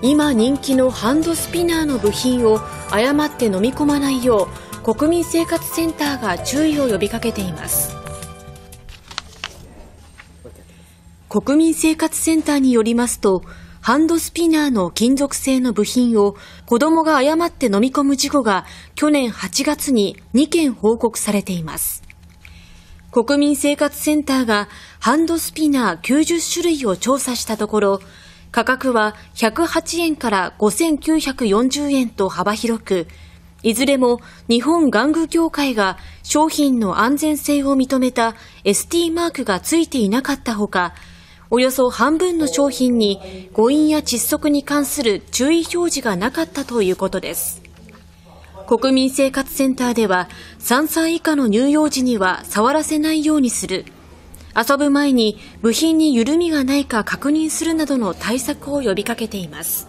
今人気のハンドスピナーの部品を誤って飲み込まないよう国民生活センターが注意を呼びかけています国民生活センターによりますとハンドスピナーの金属製の部品を子供が誤って飲み込む事故が去年8月に2件報告されています国民生活センターがハンドスピナー90種類を調査したところ価格は108円から5940円と幅広く、いずれも日本玩具協会が商品の安全性を認めた ST マークが付いていなかったほか、およそ半分の商品に誤飲や窒息に関する注意表示がなかったということです。国民生活センターでは3歳以下の乳幼児には触らせないようにする。遊ぶ前に部品に緩みがないか確認するなどの対策を呼びかけています。